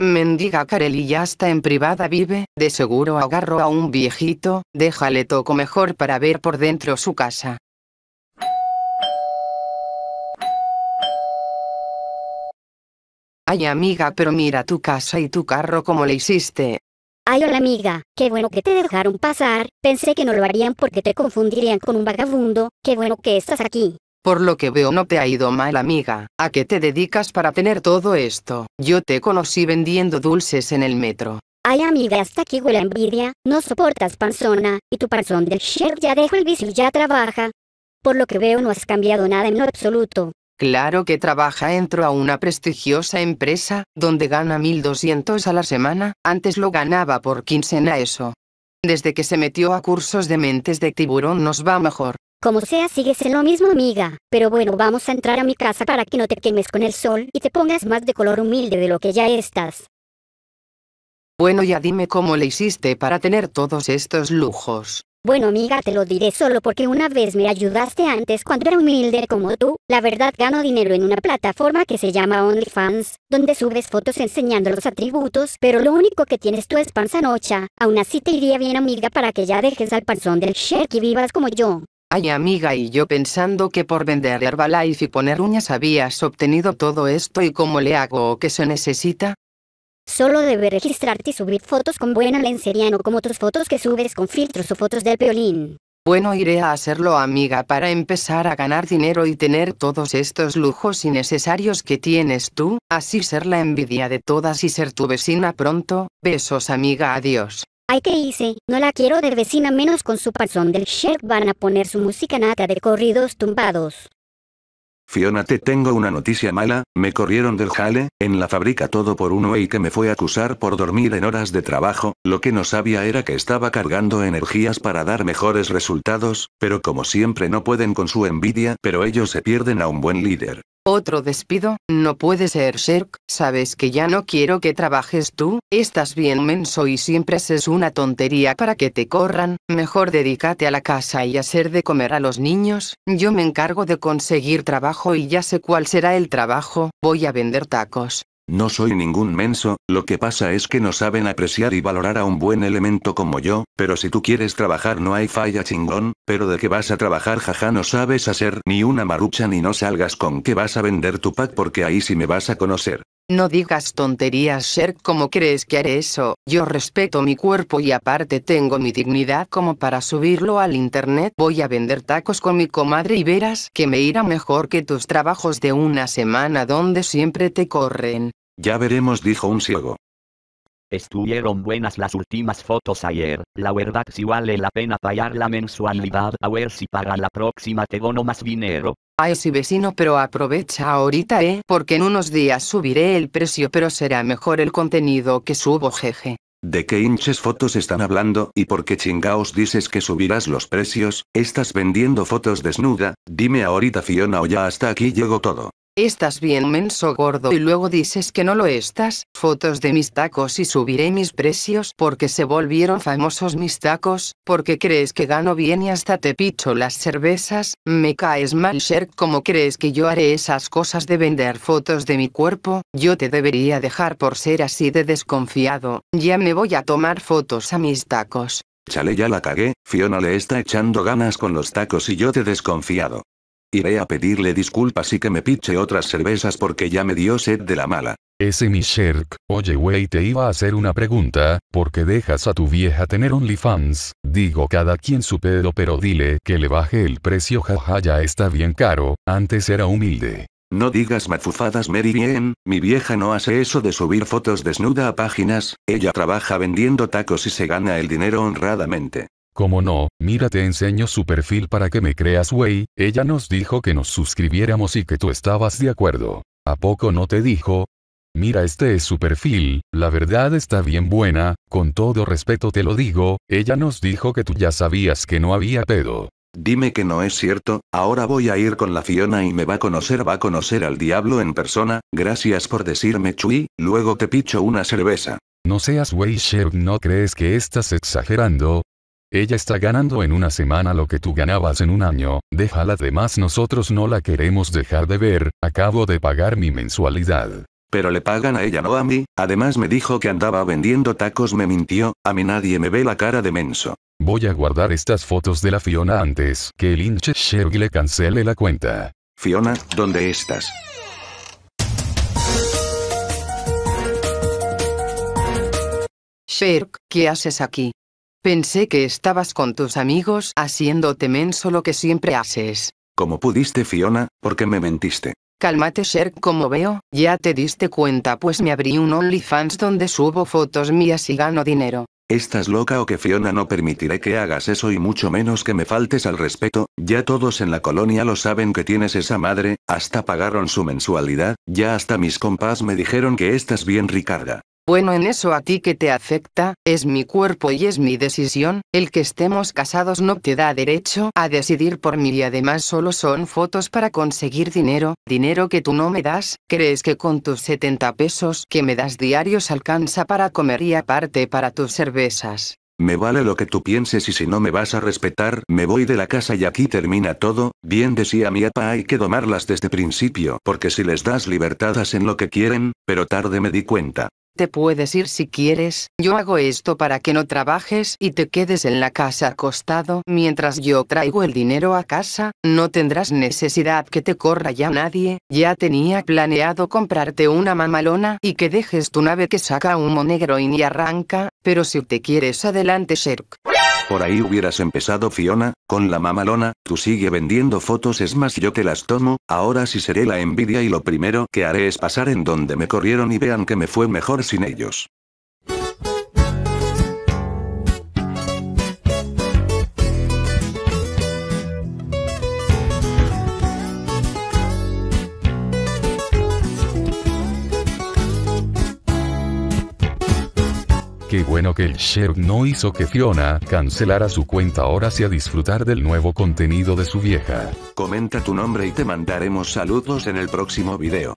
Mendiga Karel ya está en privada vive, de seguro agarro a un viejito, déjale toco mejor para ver por dentro su casa. Ay amiga pero mira tu casa y tu carro como le hiciste. Ay hola amiga, qué bueno que te dejaron pasar, pensé que no lo harían porque te confundirían con un vagabundo, qué bueno que estás aquí. Por lo que veo no te ha ido mal amiga. ¿A qué te dedicas para tener todo esto? Yo te conocí vendiendo dulces en el metro. Ay amiga, hasta aquí huele envidia, no soportas panzona, y tu panzón del chef ya dejó el bici y ya trabaja. Por lo que veo no has cambiado nada en lo absoluto. Claro que trabaja, entro a una prestigiosa empresa, donde gana 1200 a la semana, antes lo ganaba por quincena eso. Desde que se metió a cursos de mentes de tiburón nos va mejor. Como sea, sigues en lo mismo, amiga. Pero bueno, vamos a entrar a mi casa para que no te quemes con el sol y te pongas más de color humilde de lo que ya estás. Bueno, ya dime cómo le hiciste para tener todos estos lujos. Bueno amiga, te lo diré solo porque una vez me ayudaste antes cuando era humilde como tú. La verdad gano dinero en una plataforma que se llama OnlyFans, donde subes fotos enseñando los atributos, pero lo único que tienes tú es panzanocha. Aún así te iría bien amiga para que ya dejes al panzón del shirk y vivas como yo. Ay amiga y yo pensando que por vender Herbalife y poner uñas habías obtenido todo esto y cómo le hago o qué se necesita. Solo debe registrarte y subir fotos con buena lencería no como otras fotos que subes con filtros o fotos del peolín. Bueno iré a hacerlo amiga para empezar a ganar dinero y tener todos estos lujos innecesarios que tienes tú, así ser la envidia de todas y ser tu vecina pronto, besos amiga adiós. Ay ¿qué hice, no la quiero de vecina menos con su panzón del Sherk van a poner su música nata de corridos tumbados. Fiona te tengo una noticia mala, me corrieron del jale, en la fábrica todo por uno y que me fue a acusar por dormir en horas de trabajo, lo que no sabía era que estaba cargando energías para dar mejores resultados, pero como siempre no pueden con su envidia, pero ellos se pierden a un buen líder. Otro despido, no puede ser Shirk, sabes que ya no quiero que trabajes tú, estás bien menso y siempre es una tontería para que te corran, mejor dedícate a la casa y hacer de comer a los niños, yo me encargo de conseguir trabajo y ya sé cuál será el trabajo, voy a vender tacos. No soy ningún menso, lo que pasa es que no saben apreciar y valorar a un buen elemento como yo, pero si tú quieres trabajar no hay falla chingón, pero de qué vas a trabajar jaja no sabes hacer ni una marucha ni no salgas con que vas a vender tu pack porque ahí sí me vas a conocer. No digas tonterías Sher como crees que haré eso, yo respeto mi cuerpo y aparte tengo mi dignidad como para subirlo al internet. Voy a vender tacos con mi comadre y verás que me irá mejor que tus trabajos de una semana donde siempre te corren. Ya veremos dijo un ciego. Estuvieron buenas las últimas fotos ayer, la verdad si vale la pena pagar la mensualidad a ver si para la próxima te dono más dinero. Ay ese vecino pero aprovecha ahorita eh, porque en unos días subiré el precio pero será mejor el contenido que subo jeje. ¿De qué hinches fotos están hablando y por qué chingaos dices que subirás los precios? ¿Estás vendiendo fotos desnuda? Dime ahorita Fiona o ya hasta aquí llegó todo. Estás bien menso gordo y luego dices que no lo estás. Fotos de mis tacos y subiré mis precios porque se volvieron famosos mis tacos, porque crees que gano bien y hasta te picho las cervezas. Me caes mal Sher como crees que yo haré esas cosas de vender fotos de mi cuerpo. Yo te debería dejar por ser así de desconfiado. Ya me voy a tomar fotos a mis tacos. Chale ya la cagué, Fiona le está echando ganas con los tacos y yo te desconfiado. Iré a pedirle disculpas y que me piche otras cervezas porque ya me dio sed de la mala. Ese mi Sherk, oye wey te iba a hacer una pregunta, ¿por qué dejas a tu vieja tener OnlyFans? Digo cada quien su pedo pero dile que le baje el precio jaja ya está bien caro, antes era humilde. No digas mafufadas Mary bien, mi vieja no hace eso de subir fotos desnuda a páginas, ella trabaja vendiendo tacos y se gana el dinero honradamente. Como no, mira te enseño su perfil para que me creas wey, ella nos dijo que nos suscribiéramos y que tú estabas de acuerdo. ¿A poco no te dijo? Mira este es su perfil, la verdad está bien buena, con todo respeto te lo digo, ella nos dijo que tú ya sabías que no había pedo. Dime que no es cierto, ahora voy a ir con la Fiona y me va a conocer, va a conocer al diablo en persona, gracias por decirme chui, luego te picho una cerveza. No seas wey chef, ¿no crees que estás exagerando? Ella está ganando en una semana lo que tú ganabas en un año, déjala de más nosotros no la queremos dejar de ver, acabo de pagar mi mensualidad. Pero le pagan a ella no a mí, además me dijo que andaba vendiendo tacos me mintió, a mí nadie me ve la cara de menso. Voy a guardar estas fotos de la Fiona antes que el hinche Sherk le cancele la cuenta. Fiona, ¿dónde estás? Sherk, ¿qué haces aquí? Pensé que estabas con tus amigos haciéndote menso lo que siempre haces. Como pudiste Fiona, porque me mentiste? Cálmate Sher, como veo, ya te diste cuenta pues me abrí un OnlyFans donde subo fotos mías y gano dinero. Estás loca o que Fiona no permitiré que hagas eso y mucho menos que me faltes al respeto, ya todos en la colonia lo saben que tienes esa madre, hasta pagaron su mensualidad, ya hasta mis compás me dijeron que estás bien Ricarda. Bueno en eso a ti que te afecta, es mi cuerpo y es mi decisión, el que estemos casados no te da derecho a decidir por mí y además solo son fotos para conseguir dinero, dinero que tú no me das, crees que con tus 70 pesos que me das diarios alcanza para comer y aparte para tus cervezas. Me vale lo que tú pienses y si no me vas a respetar, me voy de la casa y aquí termina todo, bien decía mi apa hay que domarlas desde principio, porque si les das libertad hacen lo que quieren, pero tarde me di cuenta. Te puedes ir si quieres, yo hago esto para que no trabajes y te quedes en la casa acostado mientras yo traigo el dinero a casa, no tendrás necesidad que te corra ya nadie, ya tenía planeado comprarte una mamalona y que dejes tu nave que saca humo negro y ni arranca, pero si te quieres adelante Sherk. Por ahí hubieras empezado Fiona, con la mamalona, tú sigue vendiendo fotos es más yo que las tomo, ahora sí seré la envidia y lo primero que haré es pasar en donde me corrieron y vean que me fue mejor sin ellos. Qué bueno que el chef no hizo que Fiona cancelara su cuenta ahora si a disfrutar del nuevo contenido de su vieja. Comenta tu nombre y te mandaremos saludos en el próximo video.